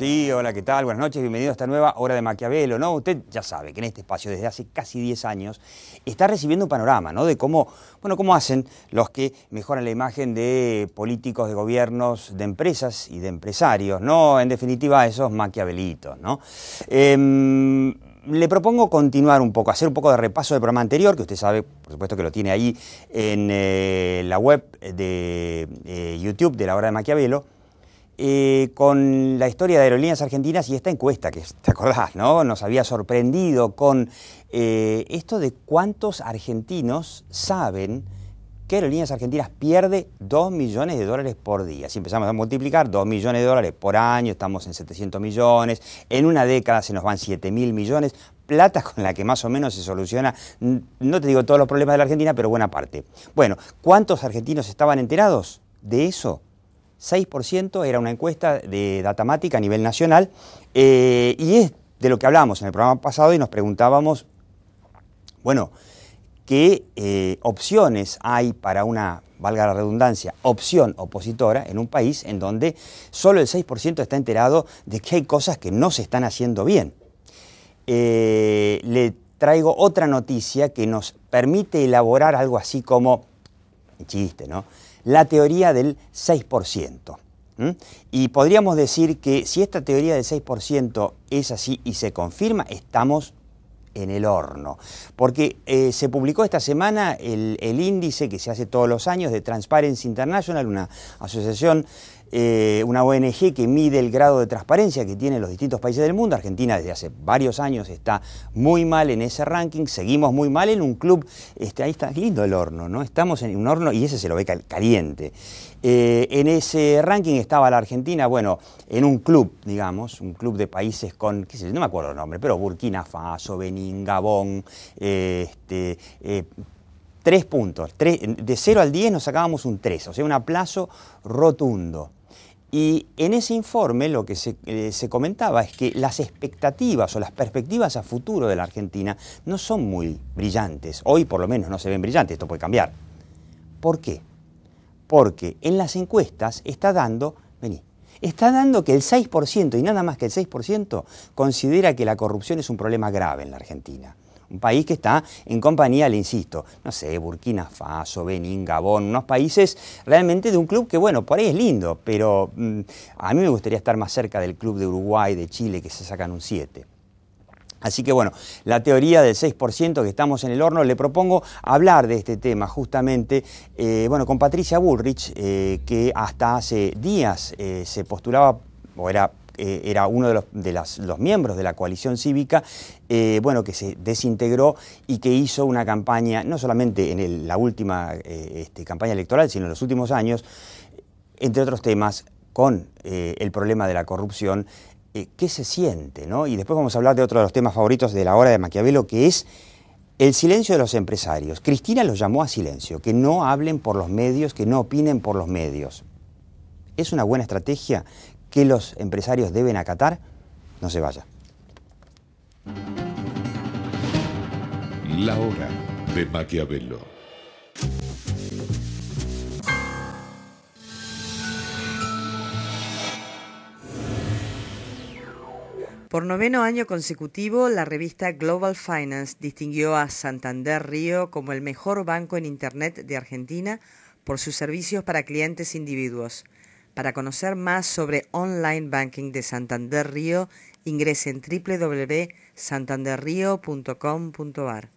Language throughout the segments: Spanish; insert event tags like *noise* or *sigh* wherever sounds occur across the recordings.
Sí, hola, ¿qué tal? Buenas noches, bienvenido a esta nueva hora de Maquiavelo, ¿no? Usted ya sabe que en este espacio desde hace casi 10 años está recibiendo un panorama, ¿no? De cómo, bueno, cómo hacen los que mejoran la imagen de políticos, de gobiernos, de empresas y de empresarios, ¿no? En definitiva, esos maquiavelitos, ¿no? Em, le propongo continuar un poco, hacer un poco de repaso del programa anterior, que usted sabe, por supuesto que lo tiene ahí en eh, la web de eh, YouTube de la hora de Maquiavelo eh, con la historia de Aerolíneas Argentinas y esta encuesta que, ¿te acordás? No? Nos había sorprendido con eh, esto de cuántos argentinos saben que Aerolíneas Argentinas pierde 2 millones de dólares por día. Si empezamos a multiplicar 2 millones de dólares por año, estamos en 700 millones, en una década se nos van 7 mil millones, plata con la que más o menos se soluciona, no te digo todos los problemas de la Argentina, pero buena parte. Bueno, ¿cuántos argentinos estaban enterados de eso? 6% era una encuesta de datamática a nivel nacional eh, y es de lo que hablábamos en el programa pasado y nos preguntábamos, bueno, ¿qué eh, opciones hay para una, valga la redundancia, opción opositora en un país en donde solo el 6% está enterado de que hay cosas que no se están haciendo bien? Eh, le traigo otra noticia que nos permite elaborar algo así como, chiste, ¿no? la teoría del 6%. Y podríamos decir que si esta teoría del 6% es así y se confirma, estamos en el horno. Porque eh, se publicó esta semana el, el, índice que se hace todos los años de Transparency International, una asociación eh, una ONG que mide el grado de transparencia que tienen los distintos países del mundo. Argentina desde hace varios años está muy mal en ese ranking, seguimos muy mal en un club, este, ahí está lindo el horno, ¿no? Estamos en un horno y ese se lo ve caliente. Eh, en ese ranking estaba la Argentina, bueno, en un club, digamos, un club de países con, qué no me acuerdo el nombre, pero Burkina Faso, Benín, Gabón, eh, este, tres puntos, de 0 al 10 nos sacábamos un 3, o sea, un aplazo rotundo. Y en ese informe lo que eh, se, comentaba es que las expectativas o las perspectivas a futuro de la Argentina no son muy brillantes. Hoy por lo menos no se ven brillantes, esto puede cambiar. ¿Por qué? Porque en las encuestas está dando, vení, está dando que el 6% y nada más que el 6% considera que la corrupción es un problema grave en la Argentina un país que está en compañía, le insisto, no sé, Burkina Faso, Benín, Gabón, unos países realmente de un club que, bueno, por ahí es lindo, pero mm, a mí me gustaría estar más cerca del club de Uruguay, de Chile, que se sacan un 7. Así que bueno, la teoría del 6% que estamos en el horno, le propongo hablar de este tema justamente, eh, bueno, con Patricia Bullrich, eh, que hasta hace días eh, se postulaba o era eh, era uno de, los, miembros de la coalición cívica, eh, bueno, que se desintegró y que hizo una campaña, no solamente en la última eh, este, campaña electoral, sino en los últimos años, entre otros temas, con el problema de la corrupción, qué se siente, ¿no? Y después vamos a hablar de otro de los temas favoritos de la hora de Maquiavelo, que es el silencio de los empresarios. Cristina los llamó a silencio, que no hablen por los medios, que no opinen por los medios. ¿Es una buena estrategia que los empresarios deben acatar, no se vaya. La hora de Maquiavelo. Por noveno año consecutivo, la revista Global Finance distinguió a Santander Río como el mejor banco en Internet de Argentina por sus servicios para clientes individuos. Para conocer más sobre Online Banking de Santander Río, ingrese en www.santanderrio.com.ar.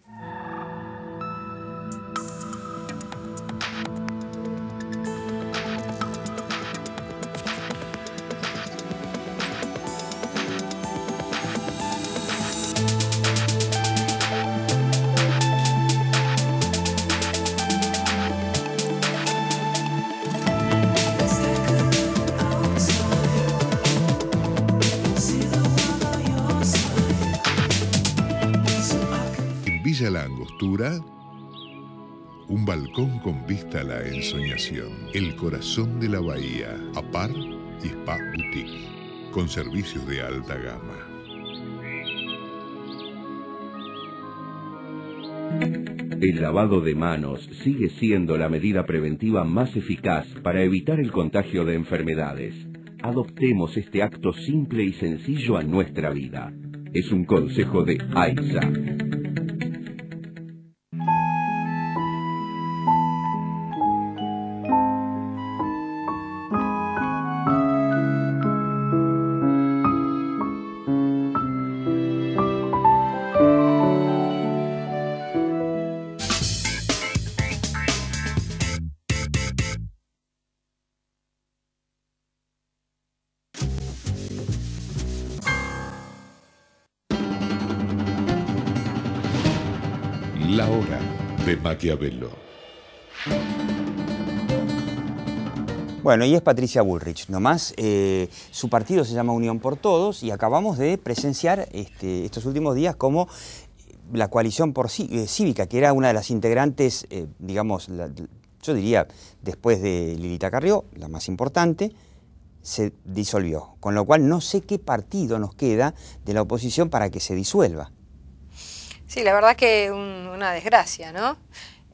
con vista a la ensoñación, el corazón de la bahía, APAR y Spa Boutique, con servicios de alta gama. El lavado de manos sigue siendo la medida preventiva más eficaz para evitar el contagio de enfermedades. Adoptemos este acto simple y sencillo a nuestra vida. Es un consejo de AISA. Maquiavelo. Bueno, y es Patricia Bullrich, nomás. Eh, su partido se llama Unión por Todos y acabamos de presenciar este, estos últimos días cómo la coalición por eh, cívica, que era una de las integrantes, eh, digamos, yo diría, después de Lilita Carrió, la más importante, se disolvió. Con lo cual no sé qué partido nos queda de la oposición para que se disuelva. Sí, la verdad que una desgracia, ¿no?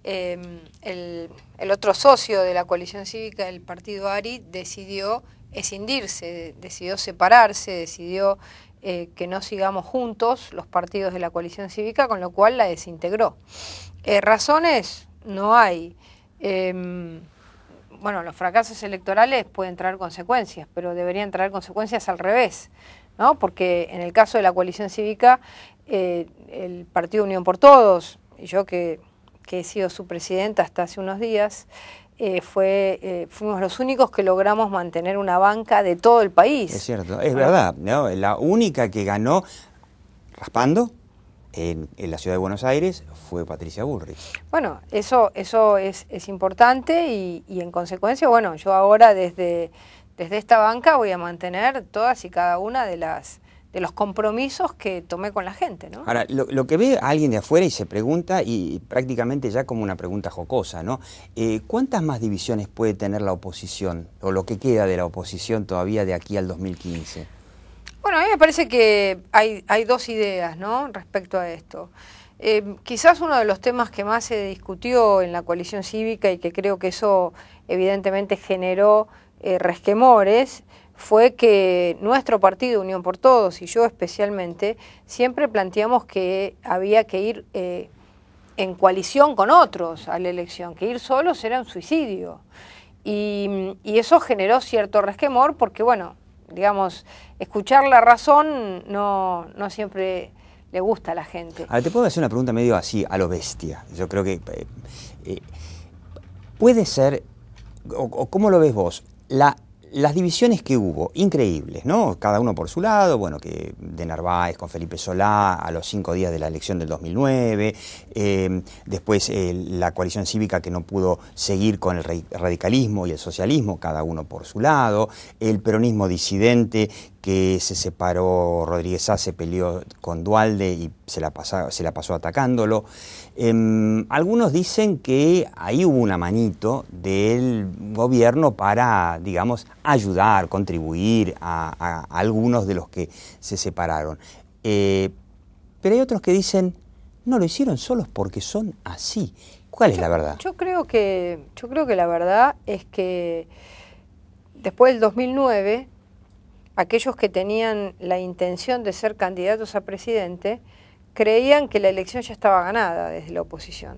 Em, el, otro socio de la coalición cívica, el partido ARI, decidió escindirse, decidió separarse, decidió eh, que no sigamos juntos los partidos de la coalición cívica, con lo cual la desintegró. Eh, razones no hay. Em, bueno, los fracasos electorales pueden traer consecuencias, pero deberían traer consecuencias al revés. ¿no? porque en el caso de la coalición cívica eh, el Partido Unión por Todos, y yo que, he sido su presidenta hasta hace unos días, eh, fue, eh, fuimos los únicos que logramos mantener una banca de todo el país. Es cierto, es verdad, ¿no? la única que ganó raspando en, la ciudad de Buenos Aires fue Patricia Bullrich. Bueno, eso, eso es, importante y, en consecuencia, bueno, yo ahora desde, desde esta banca voy a mantener todas y cada una de las de los compromisos que tomé con la gente. ¿no? Ahora, lo, que ve alguien de afuera y se pregunta, y prácticamente ya como una pregunta jocosa, ¿no? Eh, ¿Cuántas más divisiones puede tener la oposición, o lo que queda de la oposición todavía de aquí al 2015? Bueno, a mí me parece que hay, hay dos ideas ¿no? respecto a esto. Eh, quizás uno de los temas que más se discutió en la coalición cívica y que creo que eso evidentemente generó eh, resquemores fue que nuestro partido, Unión por Todos, y yo especialmente, siempre planteamos que había que ir eh, en coalición con otros a la elección, que ir solos era un suicidio. Y, eso generó cierto resquemor porque, bueno, digamos, escuchar la razón no, siempre le gusta a la gente. te puedo hacer una pregunta medio así, a lo bestia. Yo creo que eh, puede ser, o, cómo lo ves vos, las divisiones que hubo, increíbles, ¿no? Cada uno por su lado, bueno, que de Narváez con Felipe Solá a los cinco días de la elección del 2009, em, después eh, la coalición cívica que no pudo seguir con el radicalismo y el socialismo, cada uno por su lado, el peronismo disidente que se separó, Rodríguez A se peleó con Dualde y se la pasó atacándolo. Em, algunos dicen que ahí hubo una manito del gobierno para, digamos, ayudar, contribuir a, algunos de los que se separaron. Eh, pero hay otros que dicen, no lo hicieron solos porque son así. ¿Cuál es la verdad? Yo creo, que, yo creo que la verdad es que después del 2009, aquellos que tenían la intención de ser candidatos a presidente, creían que la elección ya estaba ganada desde la oposición,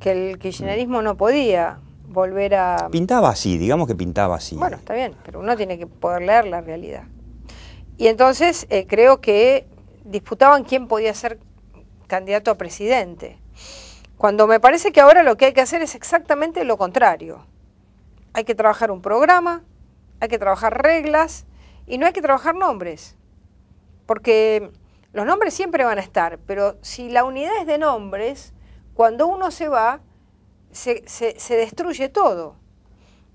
que el kirchnerismo no podía volver a... Pintaba así, digamos que pintaba así. Bueno, está bien, pero uno tiene que poder leer la realidad. Y entonces eh, creo que disputaban quién podía ser candidato a presidente. Cuando me parece que ahora lo que hay que hacer es exactamente lo contrario. Hay que trabajar un programa, hay que trabajar reglas y no hay que trabajar nombres. Porque los nombres siempre van a estar, pero si la unidad es de nombres, cuando uno se va, se, se, se destruye todo.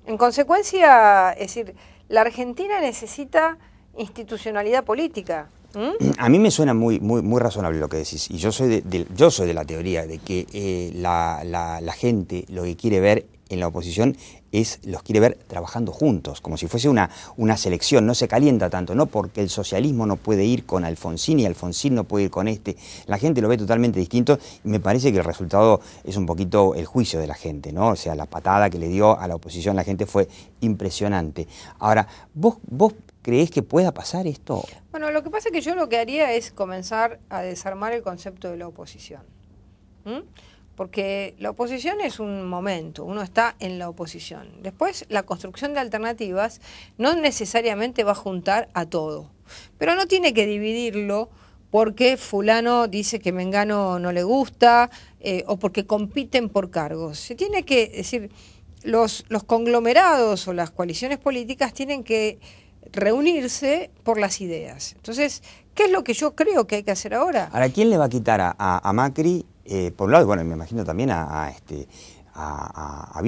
En consecuencia, es decir, la Argentina necesita institucionalidad política. A mí me suena muy, muy, muy razonable lo que decís. Y yo soy de, yo soy de la teoría de que eh, la, la, la gente lo que quiere ver en la oposición es los quiere ver trabajando juntos, como si fuese una, una selección, no se calienta tanto, no porque el socialismo no puede ir con Alfonsín y Alfonsín no puede ir con este, la gente lo ve totalmente distinto y me parece que el resultado es un poquito el juicio de la gente, ¿no? O sea, la patada que le dio a la oposición la gente fue impresionante. Ahora, vos, vos ¿Crees que pueda pasar esto? Bueno, lo que pasa es que yo lo que haría es comenzar a desarmar el concepto de la oposición porque la oposición es un momento, uno está en la oposición. Después, la construcción de alternativas no necesariamente va a juntar a todo, pero no tiene que dividirlo porque fulano dice que Mengano no le gusta eh, o porque compiten por cargos. Se tiene que, decir, los, los conglomerados o las coaliciones políticas tienen que reunirse por las ideas. Entonces, ¿qué es lo que yo creo que hay que hacer ahora? Ahora, ¿quién le va a quitar a, a Macri eh, por un lado, bueno, me imagino también a, a este, a,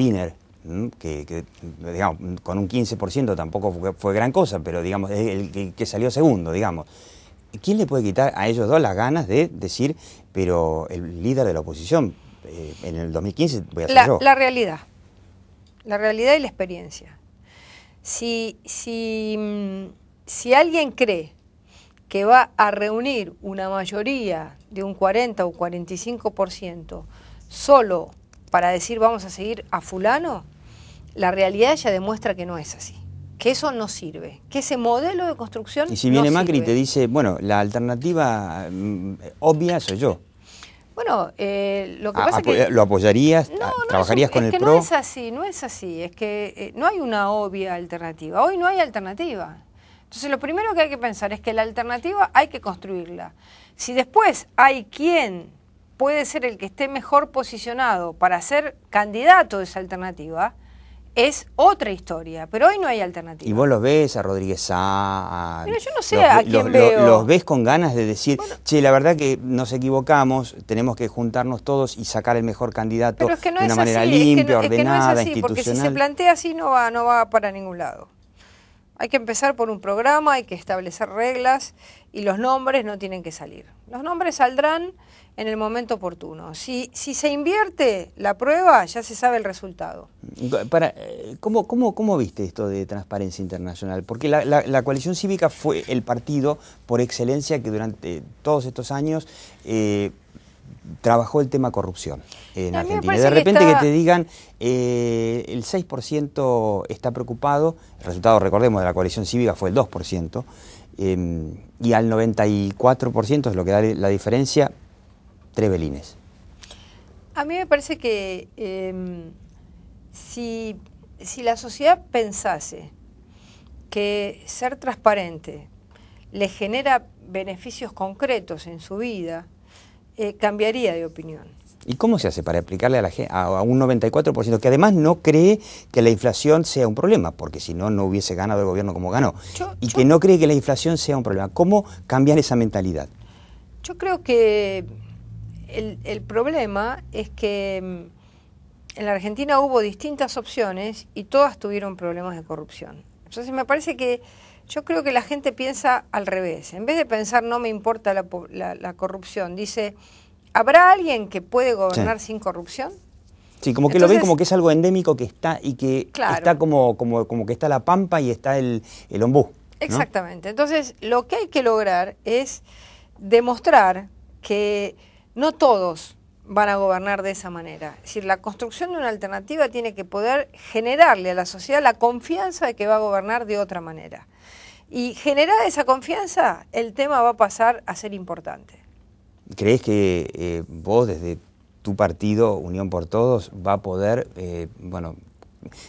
que, digamos, con un 15% tampoco fue, gran cosa, pero digamos, el que, salió segundo, digamos. ¿Quién le puede quitar a ellos dos las ganas de decir, pero el líder de la oposición eh, en el 2015 voy a ser la, La realidad, la realidad y la experiencia. Si, si, mm, si alguien cree que va a reunir una mayoría de un 40 o 45% solo para decir vamos a seguir a fulano, la realidad ya demuestra que no es así, que eso no sirve, que ese modelo de construcción... Y si viene Macri y te dice, bueno, la alternativa mm, obvia soy yo. Bueno, eh, lo que pasa es que... ¿Lo apoyarías? ¿Trabajarías con el PRO? No es así, no es así. Es que eh, no hay una obvia alternativa. Hoy no hay alternativa. Entonces lo primero que hay que pensar es que la alternativa hay que construirla. Si después hay quien puede ser el que esté mejor posicionado para ser candidato de esa alternativa, es otra historia, pero hoy no hay alternativa. Y vos los ves a Rodríguez a... yo no sé los, a quién veo. Los, ves con ganas de decir, che, la verdad que nos equivocamos, tenemos que juntarnos todos y sacar el mejor candidato de una manera limpia, es que no, ordenada, es así, Porque si se plantea así no no va para ningún lado. Hay que empezar por un programa, hay que establecer reglas y los nombres no tienen que salir. Los nombres saldrán en el momento oportuno. Si, se invierte la prueba, ya se sabe el resultado. Eh, ¿cómo, viste esto de Transparencia Internacional? Porque la, coalición cívica fue el partido por excelencia que durante todos estos años... Eh, trabajó el tema corrupción en Argentina. De repente que, te digan eh, el 6% está preocupado, el resultado, recordemos, de la coalición cívica fue el 2%, em, y al 94% es lo que da la diferencia, trebelines. A mí me parece que em, si la sociedad pensase que ser transparente le genera beneficios concretos en su vida, eh, cambiaría de opinión. ¿Y cómo se hace para explicarle a, la, a un 94% que además no cree que la inflación sea un problema, porque si no, no hubiese ganado el gobierno como ganó, y que no cree que la inflación sea un problema? ¿Cómo cambiar esa mentalidad? Yo creo que el problema es que mm, en la Argentina hubo distintas opciones y todas tuvieron problemas de corrupción. Entonces me parece que yo creo que la gente piensa al revés. En vez de pensar no me importa la, corrupción, dice, ¿habrá alguien que puede gobernar sin corrupción? Sí, como que lo ven como que es algo endémico que está y que está como, como, que está la pampa y está el, el ombú. Exactamente. Entonces, lo que hay que lograr es demostrar que no todos van a gobernar de esa manera. Es decir, la construcción de una alternativa tiene que poder generarle a la sociedad la confianza de que va a gobernar de otra manera. Y generada esa confianza, el tema va a pasar a ser importante. ¿Crees que eh, vos desde tu partido, Unión por Todos, va a poder eh, bueno,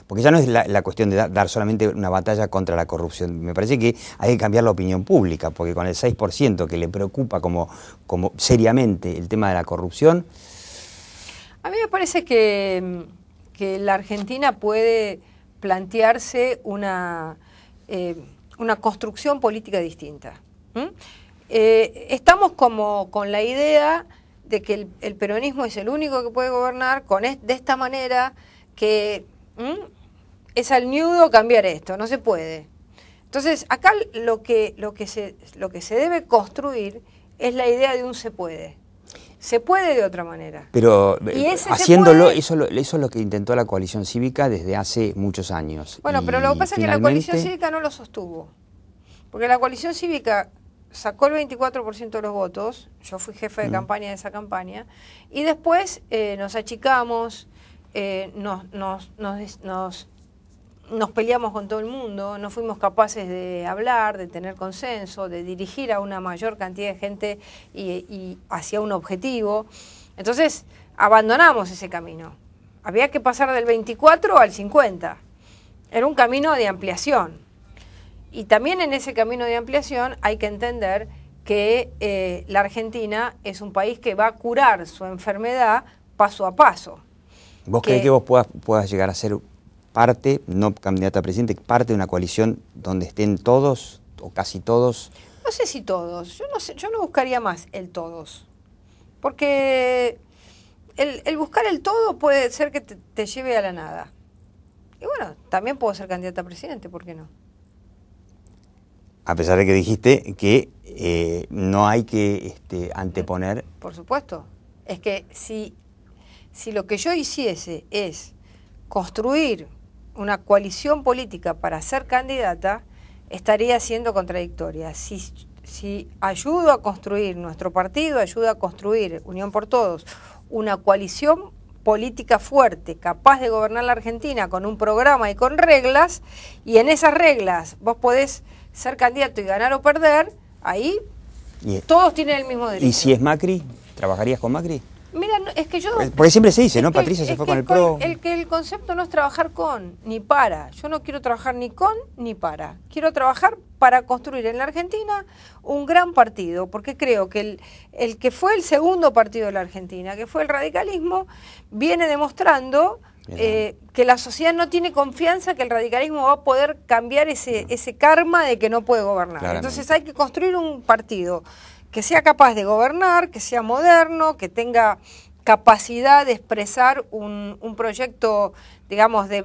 porque ya no es la, cuestión de dar solamente una batalla contra la corrupción, me parece que hay que cambiar la opinión pública, porque con el 6% que le preocupa como, como seriamente el tema de la corrupción... A mí me parece que, mm, la Argentina puede plantearse una, eh, una construcción política distinta. Eh, estamos como con la idea de que el, peronismo es el único que puede gobernar con de esta manera, que ¿Mm? Es al nudo cambiar esto, no se puede. Entonces, acá lo que, lo que, se, lo que se debe construir es la idea de un se puede. Se puede de otra manera. Pero eh, haciéndolo, eso, es lo que intentó la coalición cívica desde hace muchos años. Bueno, pero lo que pasa es que la coalición cívica no lo sostuvo. Porque la coalición cívica sacó el 24% de los votos, yo fui jefe de mm. campaña de esa campaña, y después eh, nos achicamos, eh, nos, peleamos con todo el mundo, no fuimos capaces de hablar, de tener consenso, de dirigir a una mayor cantidad de gente y, hacia un objetivo. Entonces, abandonamos ese camino. Había que pasar del 24 al 50. Era un camino de ampliación. Y también en ese camino de ampliación hay que entender que eh, la Argentina es un país que va a curar su enfermedad paso a paso. ¿Vos que... crees que vos puedas, llegar a ser parte, no candidata a presidente, parte de una coalición donde estén todos o casi todos? No sé si todos, yo no, sé, yo no buscaría más el todos, porque el, buscar el todo puede ser que te, lleve a la nada. Y bueno, también puedo ser candidata a presidente, ¿por qué no? A pesar de que dijiste que eh, no hay que este, anteponer... Por supuesto, es que si si lo que yo hiciese es construir una coalición política para ser candidata, estaría siendo contradictoria. Si, si ayudo a construir nuestro partido, ayudo a construir Unión por Todos, una coalición política fuerte, capaz de gobernar la Argentina con un programa y con reglas, y en esas reglas vos podés ser candidato y ganar o perder, ahí todos tienen el mismo derecho. ¿Y si es Macri? ¿Trabajarías con Macri? es que yo... Porque siempre se dice, ¿no? Patricia se fue con el PRO. El que el concepto no es trabajar con, ni para. Yo no quiero trabajar ni con, ni para. Quiero trabajar para construir en la Argentina un gran partido, porque creo que el, que fue el segundo partido de la Argentina, que fue el radicalismo, viene demostrando eh, que la sociedad no tiene confianza que el radicalismo va a poder cambiar ese, ese karma de que no puede gobernar. Entonces hay que construir un partido que sea capaz de gobernar, que sea moderno, que tenga capacidad de expresar un, proyecto, digamos, de,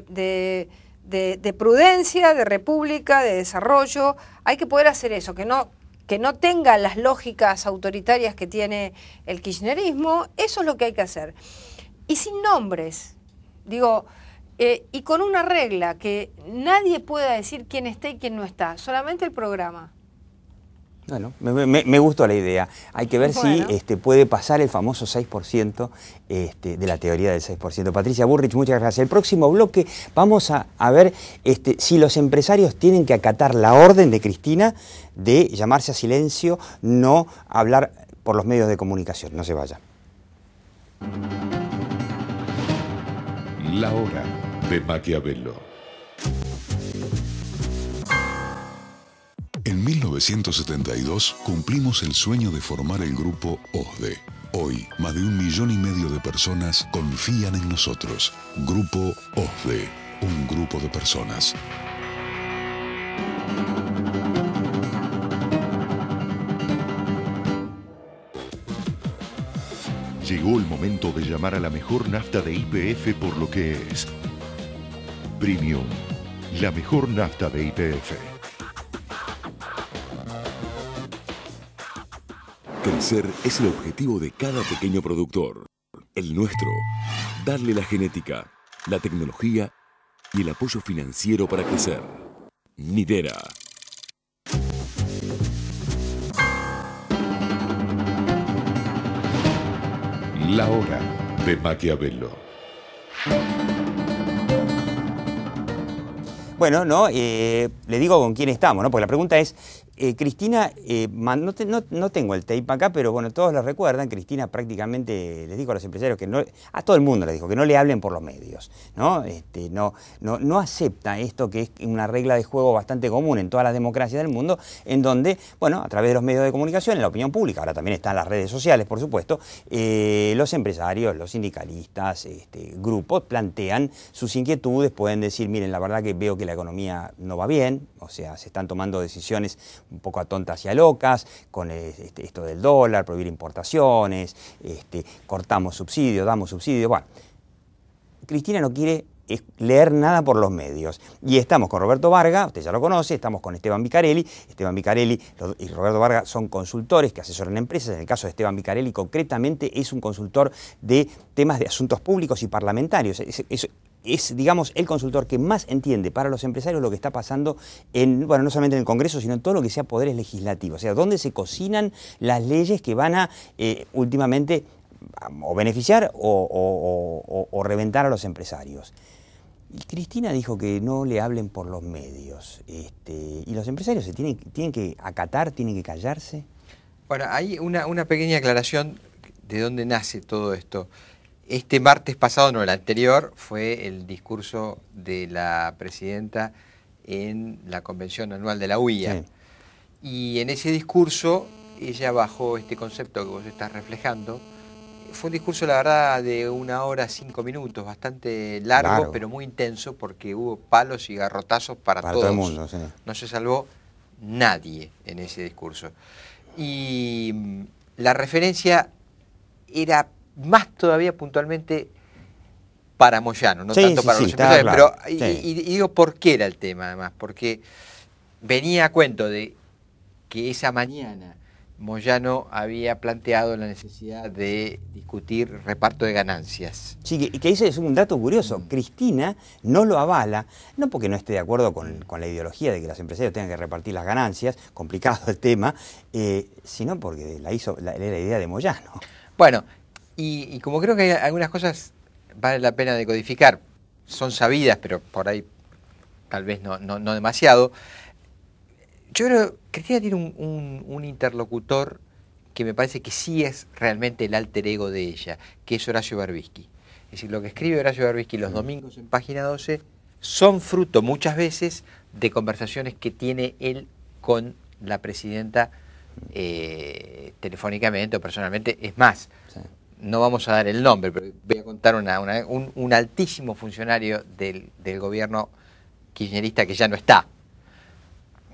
prudencia, de república, de desarrollo. Hay que poder hacer eso, que no, que no tenga las lógicas autoritarias que tiene el kirchnerismo. Eso es lo que hay que hacer. Y sin nombres, digo, eh, y con una regla que nadie pueda decir quién está y quién no está, solamente el programa. Bueno, me, gustó la idea. Hay que ver si este, puede pasar el famoso 6% este, de la teoría del 6%. Patricia Burrich, muchas gracias. El próximo bloque vamos a, ver este, si los empresarios tienen que acatar la orden de Cristina de llamarse a silencio, no hablar por los medios de comunicación. No se vaya. La hora de Maquiavelo. En 1972 cumplimos el sueño de formar el grupo OSDE. Hoy, más de un millón y medio de personas confían en nosotros. Grupo OSDE, un grupo de personas. Llegó el momento de llamar a la mejor nafta de IPF por lo que es. Premium, la mejor nafta de IPF. Crecer es el objetivo de cada pequeño productor. El nuestro, darle la genética, la tecnología y el apoyo financiero para crecer. Nidera. La hora de Maquiavelo. Bueno, ¿no? Eh, le digo con quién estamos, ¿no? Porque la pregunta es, eh, Cristina, eh, no, tengo el tape acá, pero bueno, todos lo recuerdan. Cristina prácticamente les dijo a los empresarios que no, a todo el mundo les dijo que no le hablen por los medios, este, ¿no? no, no, acepta esto que es una regla de juego bastante común en todas las democracias del mundo, en donde, bueno, a través de los medios de comunicación, en la opinión pública, ahora también están las redes sociales, por supuesto, eh, los empresarios, los sindicalistas, este, grupos plantean sus inquietudes, pueden decir, miren, la verdad que veo que la economía no va bien, o sea, se están tomando decisiones un poco a tontas y a locas, con este, esto del dólar, prohibir importaciones, este, cortamos subsidios, damos subsidios. Bueno, Cristina no quiere leer nada por los medios. Y estamos con Roberto Varga, usted ya lo conoce, estamos con Esteban Vicarelli. Esteban Vicarelli y Roberto Varga son consultores que asesoran empresas. En el caso de Esteban Vicarelli, concretamente, es un consultor de temas de asuntos públicos y parlamentarios. es es, digamos, el consultor que más entiende para los empresarios lo que está pasando en, bueno, no solamente en el Congreso, sino en todo lo que sea poderes legislativos, o sea, dónde se cocinan las leyes que van a eh, últimamente o beneficiar o, reventar a los empresarios. Cristina dijo que no le hablen por los medios. Este, ¿Y los empresarios se tienen, tienen que acatar, tienen que callarse? Bueno, hay una, una pequeña aclaración de dónde nace todo esto. Este martes pasado, no, el anterior, fue el discurso de la presidenta en la convención anual de la UIA. Y en ese discurso, ella bajó este concepto que vos estás reflejando, fue un discurso, la verdad, de una hora, cinco minutos, bastante largo, pero muy intenso, porque hubo palos y garrotazos para, todo el mundo. No se salvó nadie en ese discurso. Y mm, la referencia era más todavía puntualmente para Moyano, no tanto para los empresarios. pero, y, digo por qué era el tema, además, porque venía a cuento de que esa mañana Moyano había planteado la necesidad de discutir reparto de ganancias. Sí, y que ese es un dato curioso. Mm. Cristina no lo avala, no porque no esté de acuerdo con, la ideología de que las empresarios tengan que repartir las ganancias, complicado el tema, eh, sino porque la hizo, era la idea de Moyano. Bueno, y, como creo que hay algunas cosas vale la pena decodificar, son sabidas, pero por ahí tal vez no, demasiado, yo creo que Cristina tiene un, interlocutor que me parece que sí es realmente el alter ego de ella, que es Horacio Barbisky. Es decir, lo que escribe Horacio Barbisky los mm. domingos en página 12 son fruto muchas veces de conversaciones que tiene él con la presidenta eh, telefónicamente o personalmente. Es más, no vamos a dar el nombre, pero voy a contar una, un, altísimo funcionario del, gobierno kirchnerista que ya no está.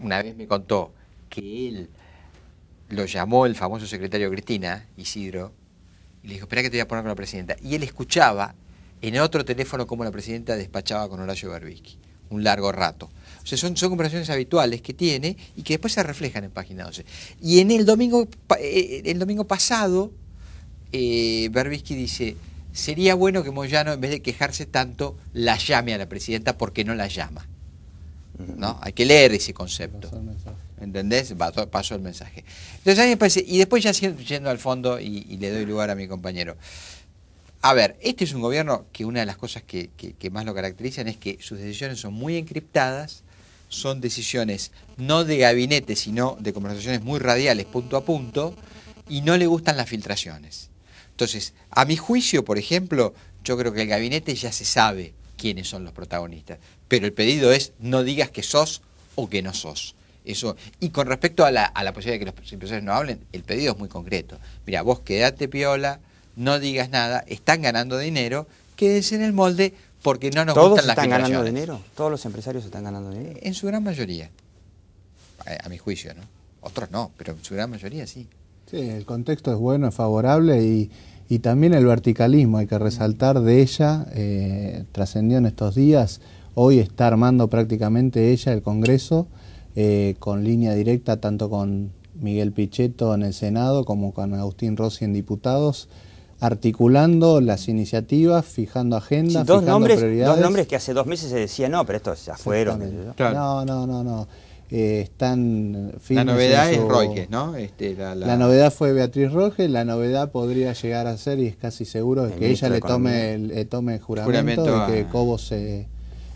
Una vez me contó que él lo llamó el famoso secretario Cristina, Isidro, y le dijo, espera que te voy a poner con la presidenta. Y él escuchaba en otro teléfono cómo la presidenta despachaba con Horacio Berbisky, un largo rato. O sea, son, son conversaciones habituales que tiene y que después se reflejan en Página 12. Y en el domingo, eh, eh, el domingo pasado, eh, Berbisky dice, sería bueno que Moyano, en vez de quejarse tanto, la llame a la presidenta porque no la llama. ¿No? Hay que leer ese concepto. ¿Entendés? Pasó el mensaje. Entonces a mí me parece, y después ya yendo al fondo y, le doy lugar a mi compañero. A ver, este es un gobierno que una de las cosas que más lo caracterizan es que sus decisiones son muy encriptadas, son decisiones no de gabinete, sino de conversaciones muy radiales, punto a punto, y no le gustan las filtraciones. Entonces, a mi juicio, por ejemplo, yo creo que el gabinete ya se sabe quiénes son los protagonistas, pero el pedido es no digas que sos o que no sos. Eso. Y con respecto a la, posibilidad de que los empresarios no hablen, el pedido es muy concreto. Mira, vos quedate piola, no digas nada, están ganando dinero, quédense en el molde porque no nos ¿Todos están ganando dinero? ¿Todos los empresarios están ganando dinero? En su gran mayoría, a, a mi juicio, ¿no? Otros no, pero en su gran mayoría sí. Sí, el contexto es bueno, es favorable y, y también el verticalismo, hay que resaltar de ella, eh, trascendió en estos días, hoy está armando prácticamente ella el Congreso eh, con línea directa tanto con Miguel Pichetto en el Senado como con Agustín Rossi en Diputados articulando las iniciativas, fijando agendas, dos fijando nombres, prioridades. Dos nombres que hace dos meses se decía, no, pero estos ya fueron. no, no, no, no. Eh, están La novedad es Royges, ¿no? Este, la, novedad fue Beatriz Roque la novedad podría llegar a ser, y es casi seguro, que ella le tome, el tome juramento, de que Cobos se,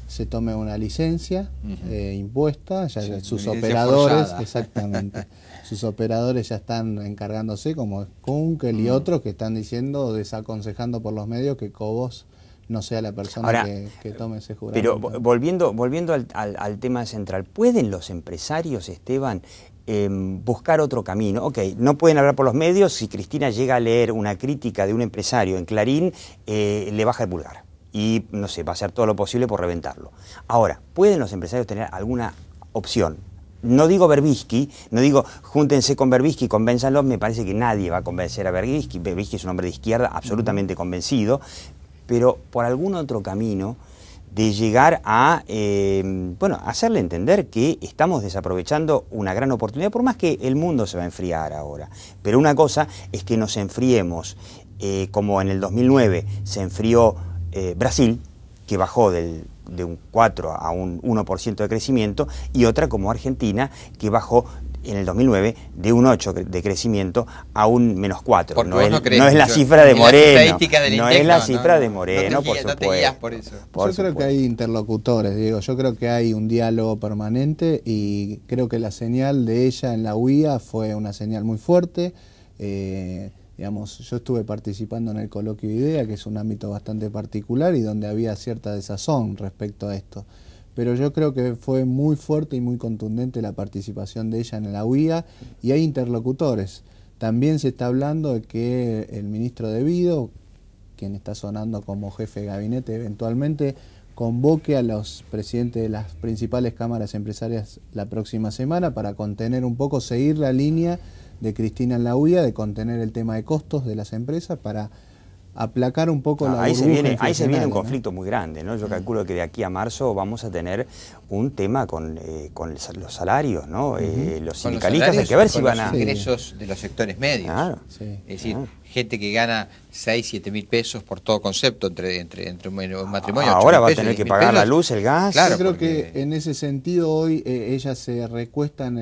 se tome una licencia eh, impuesta, sus operadores, exactamente, *laughs* sus operadores ya están encargándose, como Kunkel y otros que están diciendo, desaconsejando por los medios que Cobos no sea la persona que, tome ese juramento. Pero volviendo, volviendo al, tema central, ¿pueden los empresarios, Esteban, em, buscar otro camino. Ok, no pueden hablar por los medios. Si Cristina llega a leer una crítica de un empresario en Clarín, eh, le baja el pulgar. Y no sé, va a hacer todo lo posible por reventarlo. Ahora, ¿pueden los empresarios tener alguna opción? No digo Berbisky, no digo júntense con Berbisky, convénzanlo, me parece que nadie va a convencer a Berbisky. Berbisky es un hombre de izquierda absolutamente convencido, pero por algún otro camino de llegar a, eh, bueno, hacerle entender que estamos desaprovechando una gran oportunidad, por más que el mundo se va a enfriar ahora. Pero una cosa es que nos enfriemos, eh, como en el 2009 se enfrió eh, Brasil, que bajó de un 4 a un 1% de crecimiento, y otra como Argentina, que bajó en el 2009 de un 8 de crecimiento a un menos 4. No es, la cifra de Moreno. no es la cifra de Moreno, por supuesto. yo creo que hay interlocutores, Diego. Yo creo que hay un diálogo permanente y creo que la señal de ella en la UIA fue una señal muy fuerte. Eh, digamos, yo estuve participando en el coloquio IDEA, que es un ámbito bastante particular y donde había cierta desazón respecto a esto pero yo creo que fue muy fuerte y muy contundente la participación de ella en la UIA y hay interlocutores. También se está hablando de que el ministro de Vido, quien está sonando como jefe de gabinete eventualmente, convoque a los presidentes de las principales cámaras empresarias la próxima semana para contener un poco, seguir la línea de Cristina en la UIA, de contener el tema de costos de las empresas para aplacar un poco ah, la ahí se viene Ahí se viene un conflicto muy grande, ¿no? Yo calculo que de aquí a marzo vamos a tener un tema con, eh, con los salarios, ¿no? Eh, los sindicalistas hay que ver si van a... Los ingresos de los sectores medios. es decir, gente que gana 6, 7 mil pesos por todo concepto entre, entre, entre un matrimonio. Ahora va a tener que pagar la luz, el gas. Claro, Yo creo que en ese sentido hoy eh, ella se recuesta en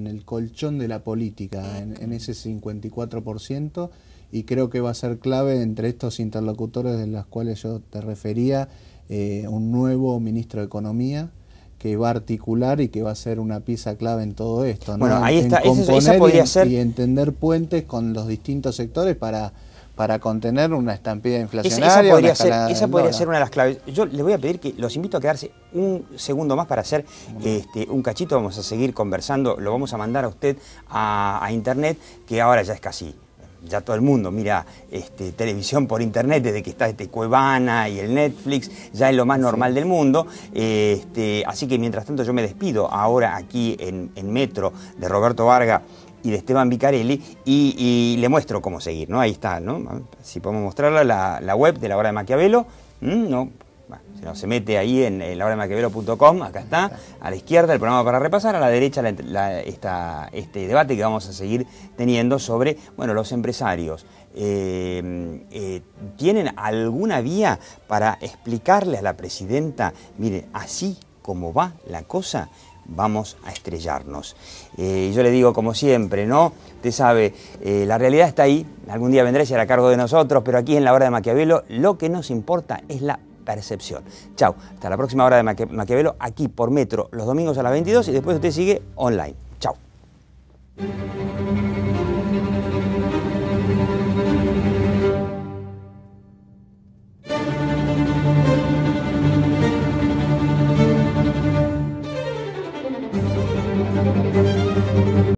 el, colchón de la política, en, en ese 54% y creo que va a ser clave entre estos interlocutores de los cuales yo te refería, eh, un nuevo ministro de Economía que va a articular y que va a ser una pieza clave en todo esto. Bueno, ahí está, en componer podría y, ser... y entender puentes con los distintos sectores para para contener una estampida inflacionaria. Esa, podría, ser, una de las claves. Yo les voy a pedir que los invito a quedarse un segundo más para hacer este, un cachito. Vamos a seguir conversando. Lo vamos a mandar a usted a internet, que ahora ya es casi ya todo el mundo mira este, televisión por internet desde que está este Cuevana y el Netflix, ya es lo más normal del mundo. Este, así que mientras tanto yo me despido ahora aquí en, Metro de Roberto Varga y de Esteban Vicarelli y, le muestro cómo seguir, ¿no? Ahí está, ¿no? Si podemos mostrarla, la, la web de la hora de Maquiavelo, ¿no? se mete ahí en, en acá está, a la izquierda el programa para repasar, a la derecha este debate que vamos a seguir teniendo sobre, bueno, los empresarios. Eh, eh, ¿Tienen alguna vía para explicarle a la presidenta, mire, así como va la cosa, vamos a estrellarnos. Eh, yo le digo, como siempre, ¿no? Usted sabe, la realidad está ahí, algún día vendrá y será cargo de nosotros, pero aquí en la hora de Maquiavelo lo que nos importa es la percepción. Chau, hasta la próxima hora de Maquiavelo, aquí por Metro, los domingos a las 22 y después usted sigue online. Chau.